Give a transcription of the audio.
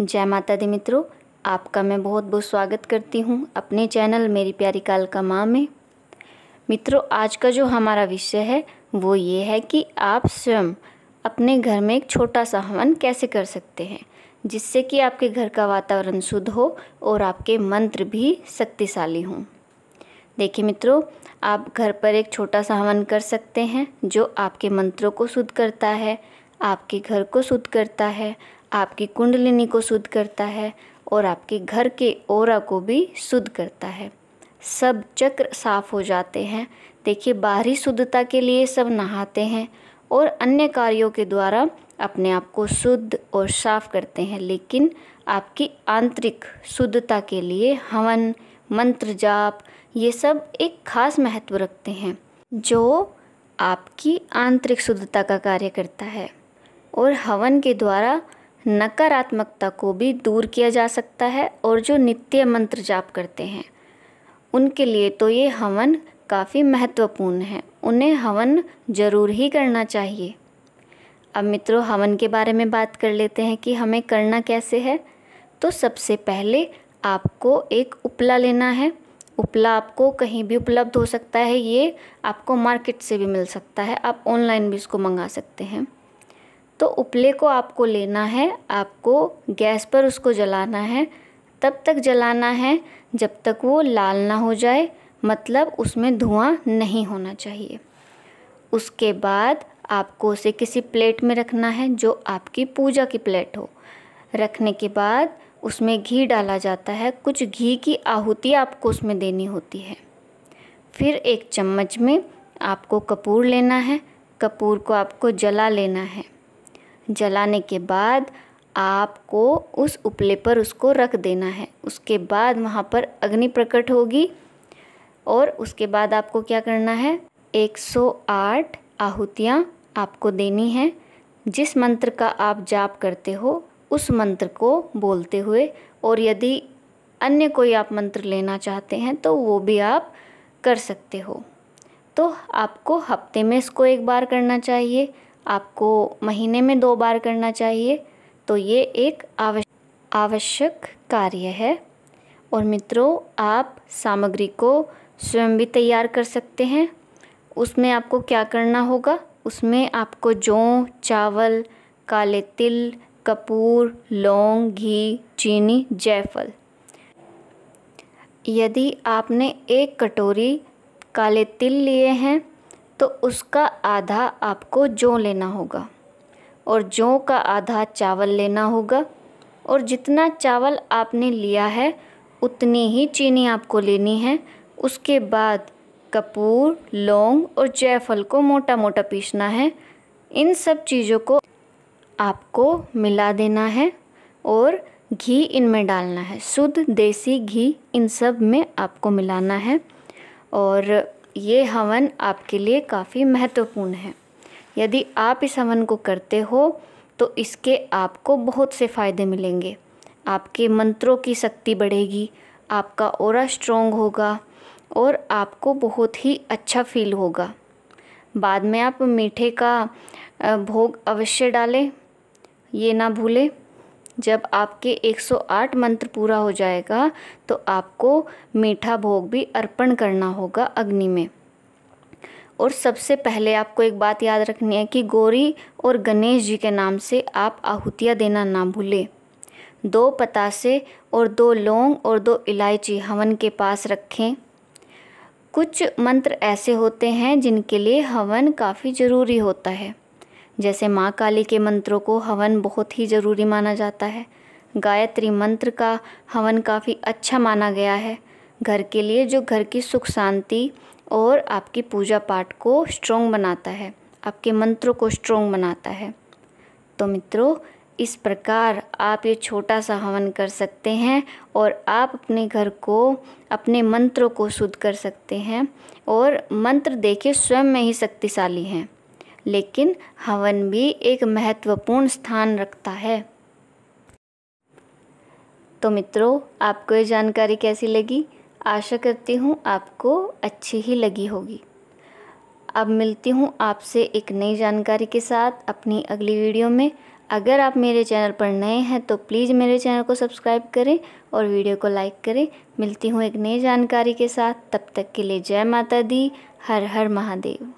जय माता दी मित्रों आपका मैं बहुत बहुत स्वागत करती हूँ अपने चैनल मेरी प्यारी कालका माँ में मित्रों आज का जो हमारा विषय है वो ये है कि आप स्वयं अपने घर में एक छोटा सा हवन कैसे कर सकते हैं जिससे कि आपके घर का वातावरण शुद्ध हो और आपके मंत्र भी शक्तिशाली हों देखिए मित्रों आप घर पर एक छोटा सा हवन कर सकते हैं जो आपके मंत्रों को शुद्ध करता है आपके घर को शुद्ध करता है आपकी कुंडलिनी को शुद्ध करता है और आपके घर के ओरा को भी शुद्ध करता है सब चक्र साफ हो जाते हैं देखिए बाहरी शुद्धता के लिए सब नहाते हैं और अन्य कार्यों के द्वारा अपने आप को शुद्ध और साफ करते हैं लेकिन आपकी आंतरिक शुद्धता के लिए हवन मंत्र जाप ये सब एक खास महत्व रखते हैं जो आपकी आंतरिक शुद्धता का कार्य करता है और हवन के द्वारा नकारात्मकता को भी दूर किया जा सकता है और जो नित्य मंत्र जाप करते हैं उनके लिए तो ये हवन काफ़ी महत्वपूर्ण है उन्हें हवन जरूर ही करना चाहिए अब मित्रों हवन के बारे में बात कर लेते हैं कि हमें करना कैसे है तो सबसे पहले आपको एक उपला लेना है उपला आपको कहीं भी उपलब्ध हो सकता है ये आपको मार्केट से भी मिल सकता है आप ऑनलाइन भी इसको मंगा सकते हैं तो उपले को आपको लेना है आपको गैस पर उसको जलाना है तब तक जलाना है जब तक वो लाल ना हो जाए मतलब उसमें धुआं नहीं होना चाहिए उसके बाद आपको उसे किसी प्लेट में रखना है जो आपकी पूजा की प्लेट हो रखने के बाद उसमें घी डाला जाता है कुछ घी की आहुति आपको उसमें देनी होती है फिर एक चम्मच में आपको कपूर लेना है कपूर को आपको जला लेना है जलाने के बाद आपको उस उपले पर उसको रख देना है उसके बाद वहाँ पर अग्नि प्रकट होगी और उसके बाद आपको क्या करना है 108 आहुतियाँ आपको देनी है जिस मंत्र का आप जाप करते हो उस मंत्र को बोलते हुए और यदि अन्य कोई आप मंत्र लेना चाहते हैं तो वो भी आप कर सकते हो तो आपको हफ्ते में इसको एक बार करना चाहिए आपको महीने में दो बार करना चाहिए तो ये एक आवश्यक आवश्यक कार्य है और मित्रों आप सामग्री को स्वयं भी तैयार कर सकते हैं उसमें आपको क्या करना होगा उसमें आपको जौ चावल काले तिल कपूर लौंग घी चीनी जायफल यदि आपने एक कटोरी काले तिल लिए हैं तो उसका आधा आपको जौ लेना होगा और जौ का आधा चावल लेना होगा और जितना चावल आपने लिया है उतनी ही चीनी आपको लेनी है उसके बाद कपूर लौंग और जयफल को मोटा मोटा पीसना है इन सब चीज़ों को आपको मिला देना है और घी इनमें डालना है शुद्ध देसी घी इन सब में आपको मिलाना है और ये हवन आपके लिए काफ़ी महत्वपूर्ण है यदि आप इस हवन को करते हो तो इसके आपको बहुत से फ़ायदे मिलेंगे आपके मंत्रों की शक्ति बढ़ेगी आपका और स्ट्रोंग होगा और आपको बहुत ही अच्छा फील होगा बाद में आप मीठे का भोग अवश्य डालें ये ना भूलें जब आपके 108 मंत्र पूरा हो जाएगा तो आपको मीठा भोग भी अर्पण करना होगा अग्नि में और सबसे पहले आपको एक बात याद रखनी है कि गौरी और गणेश जी के नाम से आप आहुतियाँ देना ना भूलें दो पतासे और दो लौंग और दो इलायची हवन के पास रखें कुछ मंत्र ऐसे होते हैं जिनके लिए हवन काफ़ी ज़रूरी होता है जैसे माँ काली के मंत्रों को हवन बहुत ही ज़रूरी माना जाता है गायत्री मंत्र का हवन काफ़ी अच्छा माना गया है घर के लिए जो घर की सुख शांति और आपकी पूजा पाठ को स्ट्रोंग बनाता है आपके मंत्रों को स्ट्रोंग बनाता है तो मित्रों इस प्रकार आप ये छोटा सा हवन कर सकते हैं और आप अपने घर को अपने मंत्रों को शुद्ध कर सकते हैं और मंत्र देखे स्वयं में ही शक्तिशाली हैं लेकिन हवन भी एक महत्वपूर्ण स्थान रखता है तो मित्रों आपको ये जानकारी कैसी लगी आशा करती हूँ आपको अच्छी ही लगी होगी अब मिलती हूँ आपसे एक नई जानकारी के साथ अपनी अगली वीडियो में अगर आप मेरे चैनल पर नए हैं तो प्लीज़ मेरे चैनल को सब्सक्राइब करें और वीडियो को लाइक करें मिलती हूँ एक नई जानकारी के साथ तब तक के लिए जय माता दी हर हर महादेव